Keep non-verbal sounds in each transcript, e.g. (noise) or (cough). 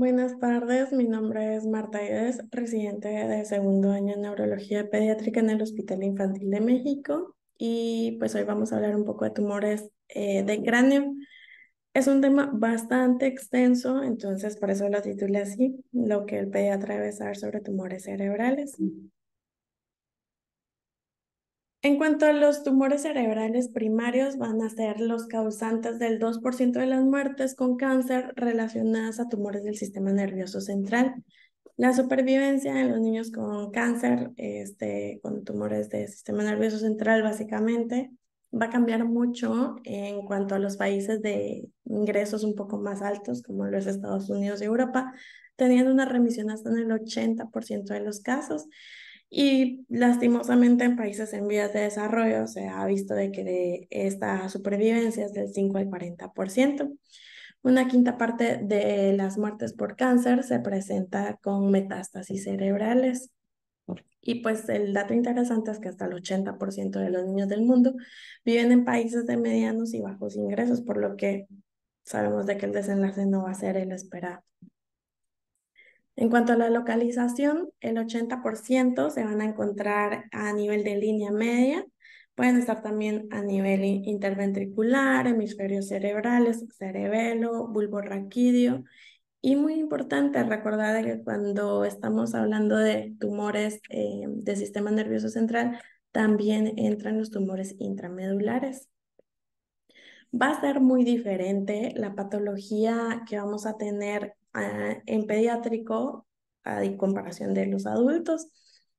Buenas tardes, mi nombre es Marta Ives, residente de segundo año en neurología pediátrica en el Hospital Infantil de México y pues hoy vamos a hablar un poco de tumores eh, de cráneo. Es un tema bastante extenso, entonces por eso lo titulé así, lo que el pediatra debe saber sobre tumores cerebrales. En cuanto a los tumores cerebrales primarios, van a ser los causantes del 2% de las muertes con cáncer relacionadas a tumores del sistema nervioso central. La supervivencia en los niños con cáncer, este, con tumores del sistema nervioso central básicamente, va a cambiar mucho en cuanto a los países de ingresos un poco más altos, como los Estados Unidos y Europa, teniendo una remisión hasta en el 80% de los casos. Y lastimosamente en países en vías de desarrollo se ha visto que de esta supervivencia es del 5 al 40%. Una quinta parte de las muertes por cáncer se presenta con metástasis cerebrales. Y pues el dato interesante es que hasta el 80% de los niños del mundo viven en países de medianos y bajos ingresos, por lo que sabemos de que el desenlace no va a ser el esperado. En cuanto a la localización, el 80% se van a encontrar a nivel de línea media, pueden estar también a nivel interventricular, hemisferios cerebrales, cerebelo, bulbo raquídeo. Y muy importante recordar que cuando estamos hablando de tumores eh, de sistema nervioso central, también entran los tumores intramedulares. Va a ser muy diferente la patología que vamos a tener en pediátrico a comparación de los adultos,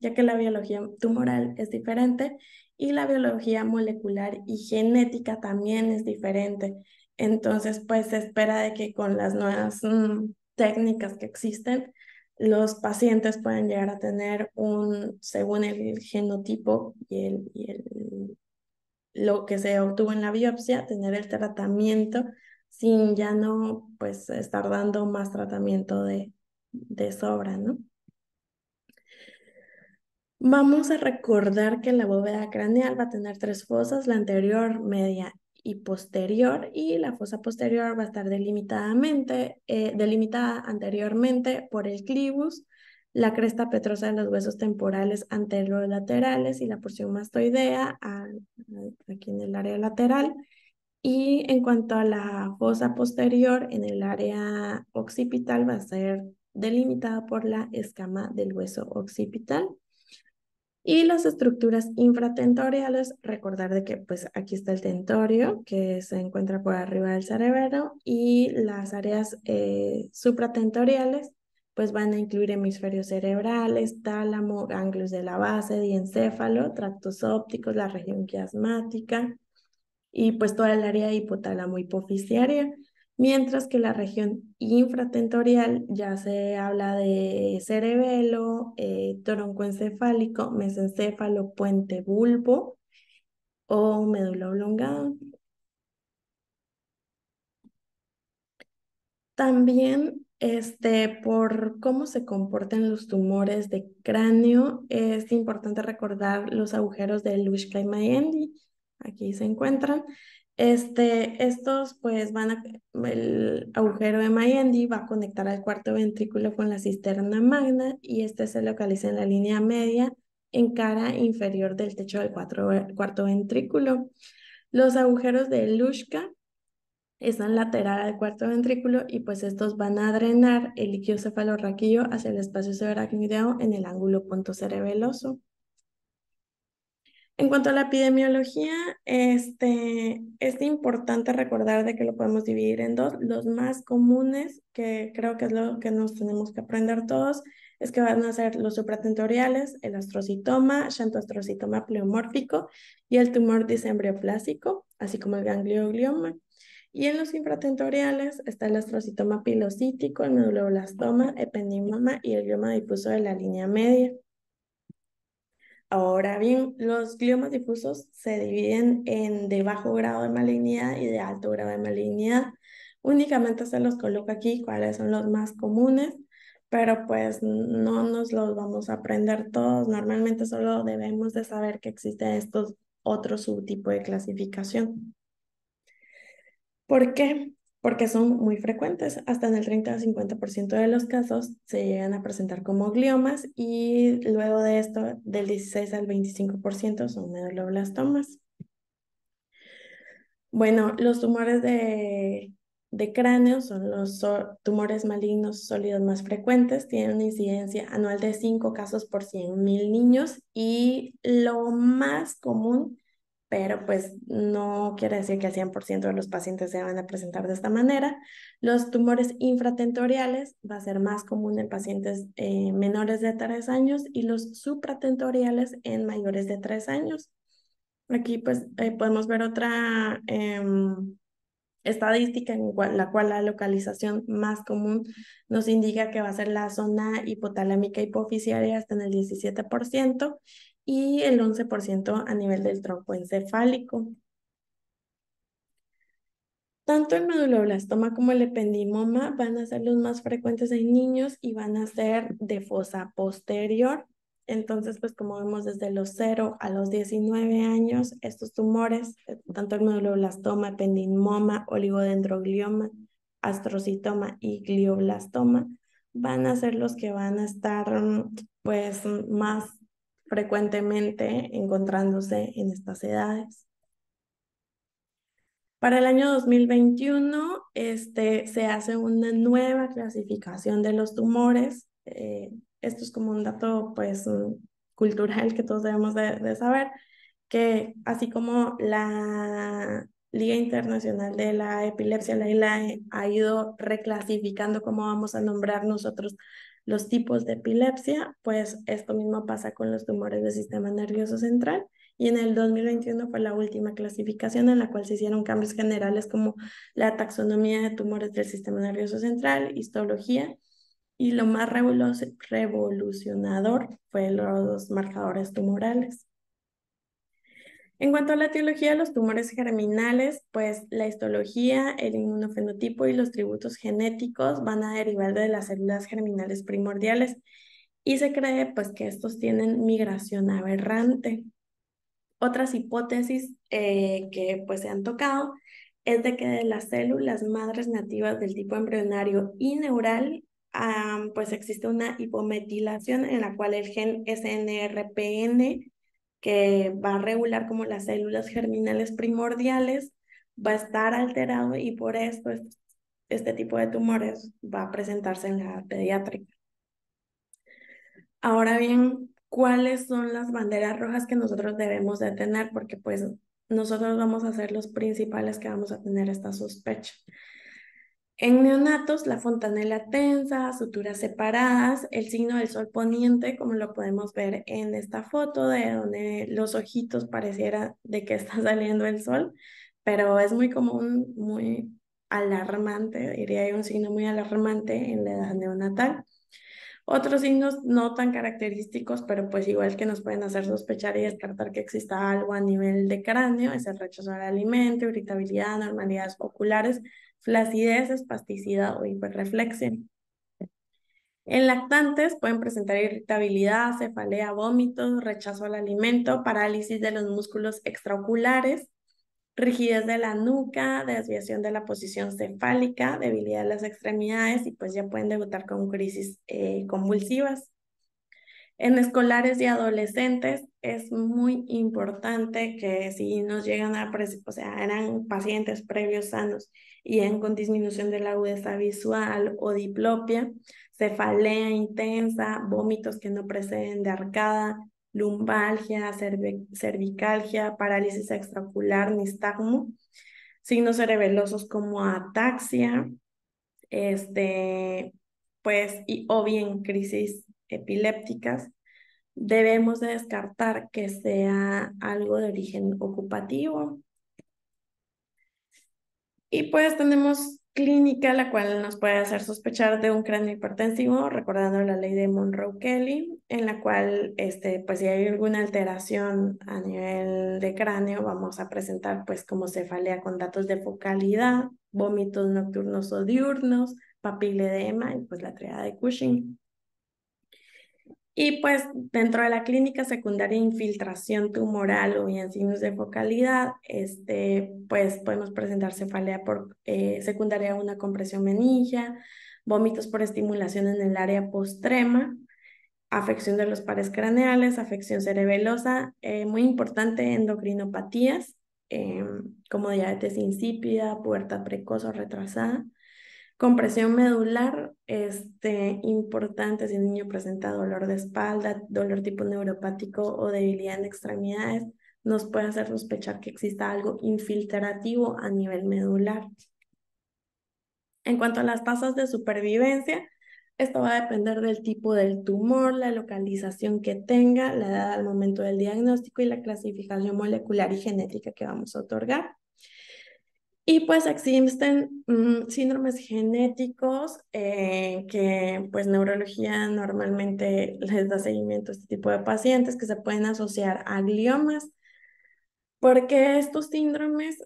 ya que la biología tumoral es diferente y la biología molecular y genética también es diferente. Entonces, pues se espera de que con las nuevas mm, técnicas que existen, los pacientes puedan llegar a tener un, según el genotipo y, el, lo que se obtuvo en la biopsia, tener el tratamiento sin ya no pues estar dando más tratamiento de, de sobra, Vamos a recordar que la bóveda craneal va a tener tres fosas, la anterior, media y posterior, y la fosa posterior va a estar delimitadamente, eh, delimitada anteriormente por el clivus, la cresta petrosa de los huesos temporales anterolaterales y la porción mastoidea aquí en el área lateral, y en cuanto a la fosa posterior, en el área occipital va a ser delimitada por la escama del hueso occipital. Y las estructuras infratentoriales, recordar de que pues aquí está el tentorio que se encuentra por arriba del cerebro y las áreas eh, supratentoriales pues van a incluir hemisferios cerebrales, tálamo, ganglios de la base, diencéfalo, tractos ópticos, la región quiasmática, y pues toda el área hipotálamo hipofisiaria, mientras que la región infratentorial ya se habla de cerebelo, tronco eh, troncoencefálico, mesencéfalo, puente bulbo o médula oblongada. También este, por cómo se comportan los tumores de cráneo, es importante recordar los agujeros de y mayendi aquí se encuentran. Este, estos pues van a, el agujero de Mayendi va a conectar al cuarto ventrículo con la cisterna magna y este se localiza en la línea media en cara inferior del techo del cuarto ventrículo. Los agujeros de Lushka están lateral al cuarto ventrículo y pues estos van a drenar el líquido cefalorraquillo hacia el espacio subaracnoideo en el ángulo punto cerebeloso. En cuanto a la epidemiología, este, es importante recordar de que lo podemos dividir en dos. Los más comunes, que creo que es lo que nos tenemos que aprender todos, es que van a ser los supratentoriales, el astrocitoma, xantoastrocitoma pleomórfico y el tumor disembrioplásico, así como el ganglioglioma. Y en los infratentoriales está el astrocitoma pilocítico, el meduloblastoma, ependimoma y el glioma difuso de la línea media. Ahora bien, los gliomas difusos se dividen en de bajo grado de malignidad y de alto grado de malignidad. Únicamente se los coloco aquí cuáles son los más comunes, pero pues no nos los vamos a aprender todos. Normalmente solo debemos de saber que existe estos otros subtipos de clasificación. ¿Por qué? porque son muy frecuentes. Hasta en el 30 al 50% de los casos se llegan a presentar como gliomas y luego de esto, del 16 al 25% son meduloblastomas. Bueno, los tumores de, de cráneo son los tumores malignos sólidos más frecuentes, tienen una incidencia anual de 5 casos por 100.000 niños y lo más común pero pues no quiere decir que el 100% de los pacientes se van a presentar de esta manera. Los tumores infratentoriales va a ser más común en pacientes eh, menores de 3 años y los supratentoriales en mayores de 3 años. Aquí pues eh, podemos ver otra em, estadística en la cual la localización más común nos indica que va a ser la zona hipotalámica hipoficiaria hasta en el 17% y el 11% a nivel del tronco encefálico. Tanto el meduloblastoma como el ependimoma van a ser los más frecuentes en niños y van a ser de fosa posterior. Entonces, pues como vemos desde los 0 a los 19 años, estos tumores, eh, tanto el meduloblastoma, ependimoma, oligodendroglioma, astrocitoma y glioblastoma, van a ser los que van a estar mm, pues más frecuentemente encontrándose en estas edades. Para el año 2021 este, se hace una nueva clasificación de los tumores. Eh, esto es como un dato pues, mm, cultural que todos debemos de, saber, que así como la Liga Internacional de la Epilepsia, la ILAE, ha ido reclasificando cómo vamos a nombrar nosotros los tipos de epilepsia, pues esto mismo pasa con los tumores del sistema nervioso central. Y en el 2021 fue la última clasificación en la cual se hicieron cambios generales como la taxonomía de tumores del sistema nervioso central, histología, y lo más revolucionador fue los marcadores tumorales. En cuanto a la etiología de los tumores germinales, pues la histología, el inmunofenotipo y los tributos genéticos van a derivar de las células germinales primordiales y se cree pues que estos tienen migración aberrante. Otras hipótesis eh, que pues se han tocado es de que de las células madres nativas del tipo embrionario y neural ah, pues existe una hipometilación en la cual el gen SNRPN que va a regular como las células germinales primordiales, va a estar alterado y por esto este tipo de tumores va a presentarse en la pediátrica. Ahora bien, ¿cuáles son las banderas rojas que nosotros debemos de tener? Porque pues nosotros vamos a ser los principales que vamos a tener esta sospecha. En neonatos, la fontanela tensa, suturas separadas, el signo del sol poniente, como lo podemos ver en esta foto, de donde los ojitos pareciera de que está (laughs) saliendo el sol, pero es muy común, muy alarmante, diría yo, un signo muy alarmante en la edad neonatal. Otros signos no tan característicos, pero pues igual que nos pueden hacer sospechar y descartar que exista algo a nivel de cráneo, es el rechazo al alimento, irritabilidad, normalidades oculares, flacidez, espasticidad o hiperreflexia. En lactantes pueden presentar irritabilidad, cefalea, vómitos, rechazo al alimento, parálisis de los músculos extraoculares, rigidez de la nuca, desviación de la posición cefálica, debilidad de las extremidades y pues ya pueden debutar con crisis eh, convulsivas. En escolares y adolescentes es muy importante que si nos llegan a, o sea, eran pacientes previos sanos y en con disminución de la agudeza visual o diplopia, cefalea intensa, vómitos que no preceden de arcada, lumbalgia, cervicalgia, parálisis extraocular, nistagmo, signos cerebelosos como ataxia, este, pues, y, o bien crisis epilépticas, debemos de descartar que sea algo de origen ocupativo. Y pues tenemos clínica, la cual nos puede hacer sospechar de un cráneo hipertensivo, recordando la ley de Monroe-Kelly, en la cual, este, pues si hay alguna alteración a nivel de cráneo, vamos a presentar pues como cefalea con datos de focalidad, vómitos nocturnos o diurnos, papiledema y pues la triada de Cushing. Y pues dentro de la clínica secundaria infiltración tumoral o bien signos de focalidad, este, pues podemos presentar cefalea por, eh, secundaria a una compresión meningia, vómitos por estimulación en el área postrema, afección de los pares craneales, afección cerebelosa, eh, muy importante endocrinopatías em, como diabetes insípida, puerta precoz o retrasada compresión medular, este, importante si el niño presenta dolor de espalda, dolor tipo neuropático o debilidad en extremidades, nos puede hacer sospechar que exista algo infiltrativo a nivel medular. En cuanto a las tasas de supervivencia, esto va a depender del tipo del tumor, la localización que tenga, la edad al momento del diagnóstico y la clasificación molecular y genética que vamos a otorgar. Y pues existen mm, síndromes genéticos eh, que pues neurología normalmente les da seguimiento a este tipo de pacientes que se pueden asociar a gliomas porque estos síndromes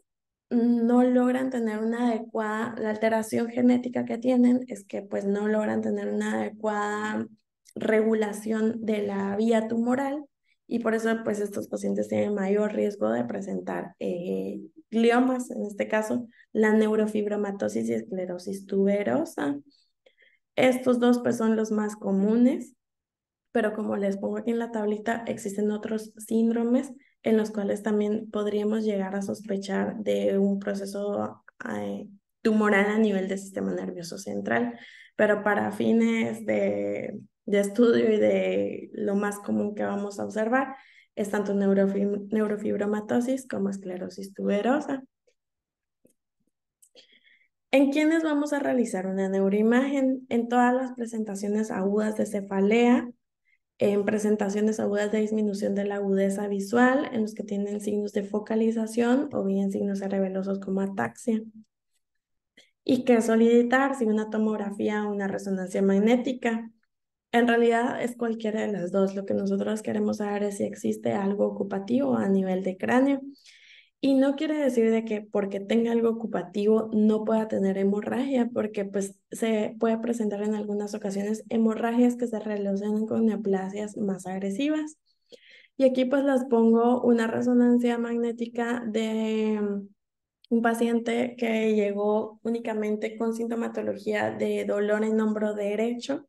no logran tener una adecuada, la alteración genética que tienen es que pues no logran tener una adecuada regulación de la vía tumoral y por eso pues estos pacientes tienen mayor riesgo de presentar eh, gliomas, en este caso, la neurofibromatosis y esclerosis tuberosa. Estos dos pues, son los más comunes, pero como les pongo aquí en la tablita, existen otros síndromes en los cuales también podríamos llegar a sospechar de un proceso eh, tumoral a nivel del sistema nervioso central, pero para fines de estudio y de lo más común que vamos a observar es tanto neurofibromatosis como esclerosis tuberosa. ¿En quiénes vamos a realizar una neuroimagen? En todas las presentaciones agudas de cefalea, en presentaciones agudas de disminución de la agudeza visual, en los que tienen signos de focalización o bien signos cerebelosos como ataxia. Y que solicitar? si una tomografía o una resonancia magnética. En realidad es cualquiera de las dos. Lo que nosotros queremos saber es si existe algo ocupativo a nivel de cráneo. Y no quiere decir de que porque tenga algo ocupativo no pueda tener hemorragia, porque pues se puede presentar en algunas ocasiones hemorragias que se relacionan con neoplasias más agresivas. Y aquí pues les pongo una resonancia magnética de mm, un paciente que llegó únicamente con sintomatología de dolor en hombro derecho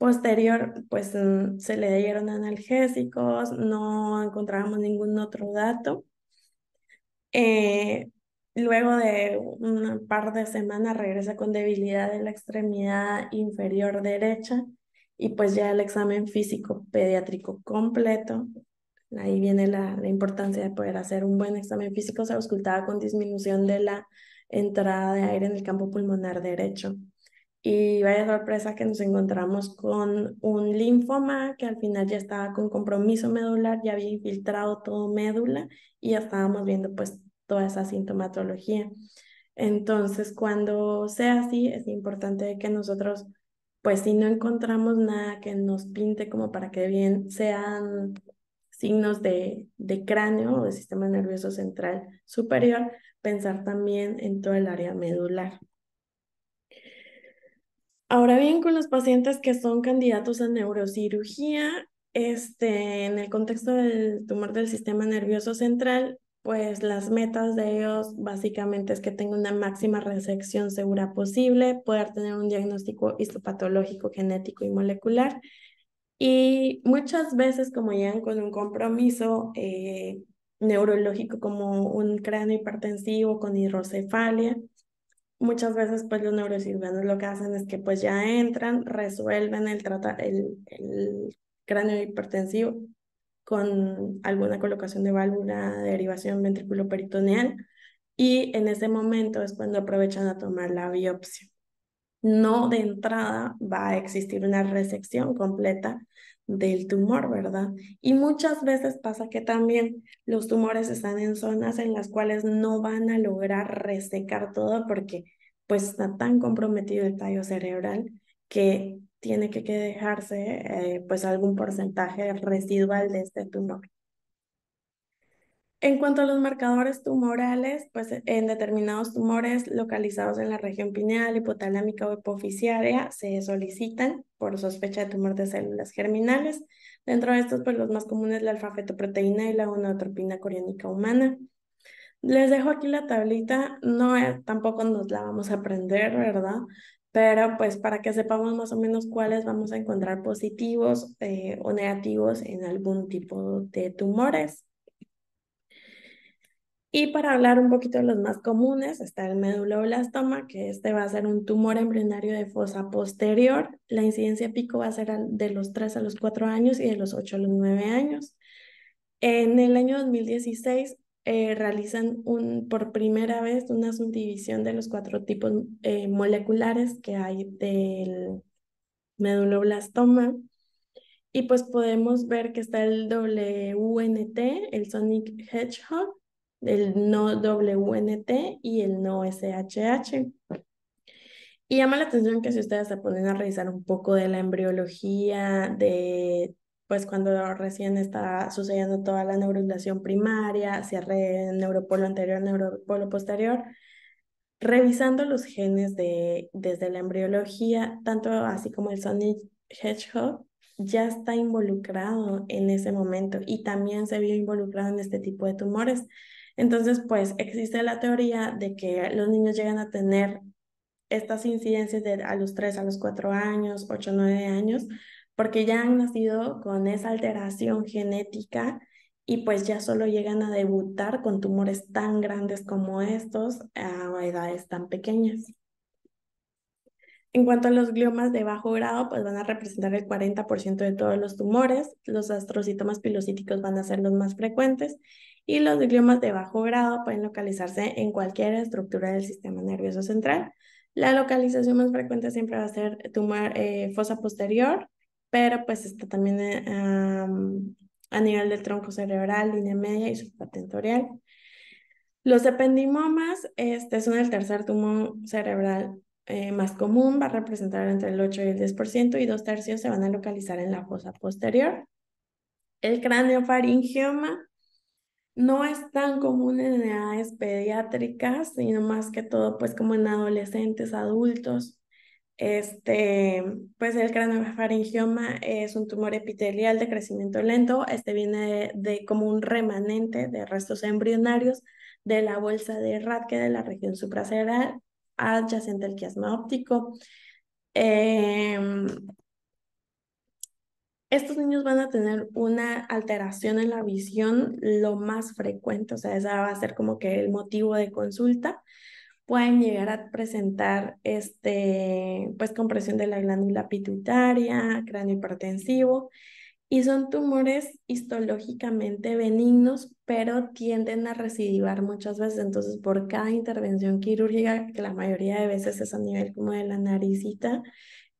Posterior, pues mm, se le dieron analgésicos, no encontrábamos ningún otro dato. Eh, luego de un par de semanas regresa con debilidad de la extremidad inferior derecha y pues ya el examen físico pediátrico completo. Ahí viene la, la importancia de poder hacer un buen examen físico. Se auscultaba con disminución de la entrada de aire en el campo pulmonar derecho y vaya sorpresa que nos encontramos con un linfoma que al final ya estaba con compromiso medular, ya había infiltrado todo médula y ya estábamos viendo pues toda esa sintomatología. Entonces, cuando sea así, es importante que nosotros, pues si no encontramos nada que nos pinte como para que bien sean signos de, de cráneo o de sistema nervioso central superior, pensar también en todo el área medular. Ahora bien, con los pacientes que son candidatos a neurocirugía, este, en el contexto del tumor del sistema nervioso central, pues las metas de ellos básicamente es que tengan una máxima resección segura posible, poder tener un diagnóstico histopatológico, genético y molecular. Y muchas veces, como llegan con un compromiso eh, neurológico como un cráneo hipertensivo con hidrocefalia, muchas veces pues los neurocirujanos lo que hacen es que pues ya entran, resuelven el, trata el, el cráneo hipertensivo con alguna colocación de válvula derivación ventrículo peritoneal y en ese momento es cuando aprovechan a tomar la biopsia. No de entrada va a existir una resección completa del tumor, ¿verdad? Y muchas veces pasa que también los tumores están en zonas en las cuales no van a lograr resecar todo porque pues está tan comprometido el tallo cerebral que tiene que dejarse eh, pues algún porcentaje residual de este tumor. En cuanto a los marcadores tumorales, pues e, en determinados tumores localizados en la región pineal, hipotalámica o hipoficiaria se solicitan por sospecha de tumor de células germinales. Dentro de estos, pues los más comunes la alfa-fetoproteína y la gonadotropina coriónica humana. Les dejo aquí la tablita, no tampoco nos la vamos a aprender, ¿verdad? Pero pues para que sepamos más o menos cuáles vamos a encontrar positivos eh, o negativos en algún tipo de tumores. Y para hablar un poquito de los más comunes, está el meduloblastoma, que este va a ser un tumor embrionario de fosa posterior. La incidencia pico va a ser de los 3 a los 4 años y de los 8 a los 9 años. En el año 2016 eh, realizan un, por primera vez una subdivisión de los cuatro tipos eh, moleculares que hay del meduloblastoma. Y pues podemos ver que está el WNT, el Sonic Hedgehog, el no WNT y el no SHH. Y llama la atención que si ustedes se ponen a revisar un poco de la embriología, de pues cuando recién está sucediendo toda la neurulación primaria, cierre neuropolo anterior, neuropolo posterior, revisando los genes de, desde la embriología, tanto así como el Sonic Hedgehog, ya está involucrado en ese momento y también se vio involucrado en este tipo de tumores. Entonces, pues existe la teoría de que los niños llegan a tener estas incidencias de a los 3, a los 4 años, 8, 9 años, porque ya han nacido con esa alteración genética y pues ya solo llegan a debutar con tumores tan grandes como estos a edades tan pequeñas. En cuanto a los gliomas de bajo grado, pues van a representar el 40% de todos los tumores, los astrocitomas pilocíticos van a ser los más frecuentes y los gliomas de bajo grado pueden localizarse en cualquier estructura del sistema nervioso central. La localización más frecuente siempre va a ser tumor eh, fosa posterior, pero pues está también eh, a nivel del tronco cerebral, línea media y supratentorial. Los ependimomas este, son el tercer tumor cerebral eh, más común, va a representar entre el 8 y el 10% y dos tercios se van a localizar en la fosa posterior. El craneofaringioma no es tan común en edades pediátricas, sino más que todo, pues como en adolescentes, adultos. Este, pues el faringioma es un tumor epitelial de crecimiento lento. Este viene de, como un remanente de restos embrionarios de la bolsa de Radke de la región supracerebral adyacente al quiasma óptico. Eh, estos niños van a tener una alteración en la visión lo más frecuente, o sea, esa va a ser como que el motivo de consulta. Pueden llegar a presentar este, pues, compresión de la glándula pituitaria, cráneo hipertensivo, y son tumores histológicamente benignos, pero tienden a recidivar muchas veces. Entonces, por cada intervención quirúrgica, que la mayoría de veces es a nivel como de la naricita,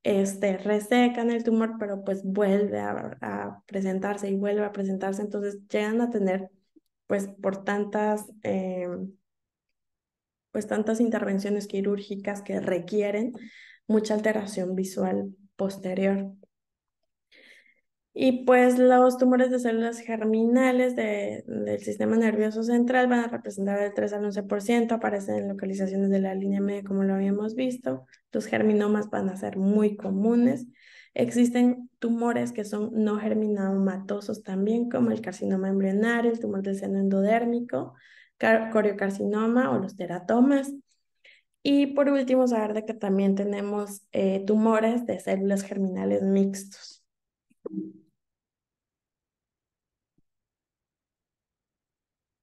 este, resecan el tumor, pero pues vuelve a, presentarse y vuelve a presentarse, entonces llegan a tener pues por tantas, eh, pues tantas intervenciones quirúrgicas que requieren mucha alteración visual posterior. Y pues los tumores de células germinales de, del sistema nervioso central van a representar el 3 al 11%, aparecen en localizaciones de la línea media como lo habíamos visto, los germinomas van a ser muy comunes. Existen tumores que son no germinomatosos también, como el carcinoma embrionario, el tumor del seno endodérmico, coriocarcinoma o los teratomas. Y por último, saber de que también tenemos eh, tumores de células germinales mixtos.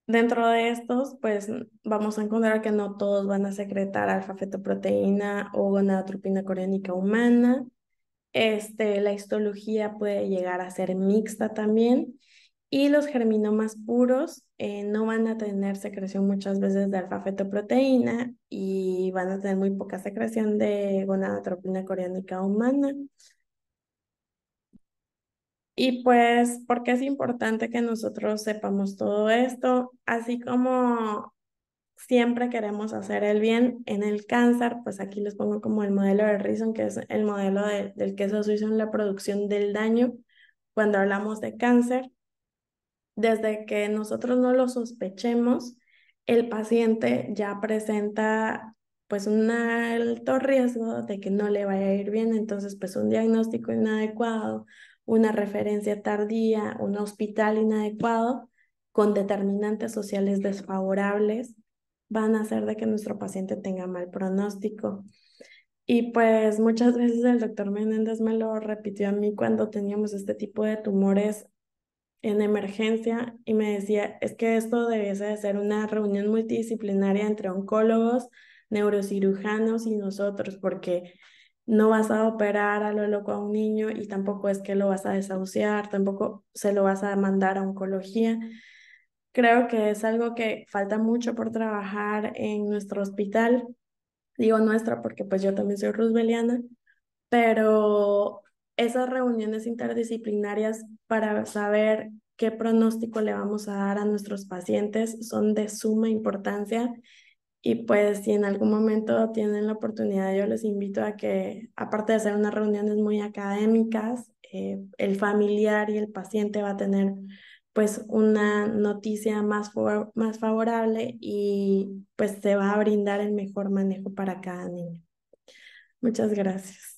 Dentro de estos, pues vamos a encontrar que no todos van a secretar alfa-fetoproteína o gonadotropina coriónica humana. Este, la histología puede llegar a ser mixta también. Y los germinomas puros eh, no van a tener secreción muchas veces de alfa-fetoproteína y van a tener muy poca secreción de gonadotropina coriónica humana. Y pues, qué es importante que nosotros sepamos todo esto, así como siempre queremos hacer el bien en el cáncer, pues aquí les pongo como el modelo de Rison, que es el modelo del queso suizo en la producción del daño cuando hablamos de cáncer. Desde que nosotros no lo sospechemos, el paciente ya presenta pues un alto riesgo de que no le vaya a ir bien, entonces pues un diagnóstico inadecuado, una referencia tardía, un hospital inadecuado con determinantes sociales desfavorables van a hacer de que nuestro paciente tenga mal pronóstico. Y pues muchas veces el doctor Menéndez me lo repitió a mí cuando teníamos este tipo de tumores en emergencia y me decía, es que esto debiese de ser una reunión multidisciplinaria entre oncólogos, neurocirujanos y nosotros, porque no vas a operar a lo loco a un niño y tampoco es que lo vas a desahuciar, tampoco se lo vas a mandar a oncología. Creo que es algo que falta mucho por trabajar en nuestro hospital. Digo nuestra porque pues yo también soy rusbeliana, pero esas reuniones interdisciplinarias para saber qué pronóstico le vamos a dar a nuestros pacientes son de suma importancia y pues si en algún momento tienen la oportunidad, yo les invito a que, aparte de hacer unas reuniones muy académicas, eh, el familiar y el paciente va a tener pues una noticia más, más favorable y pues se va a brindar el mejor manejo para cada niño. Muchas gracias.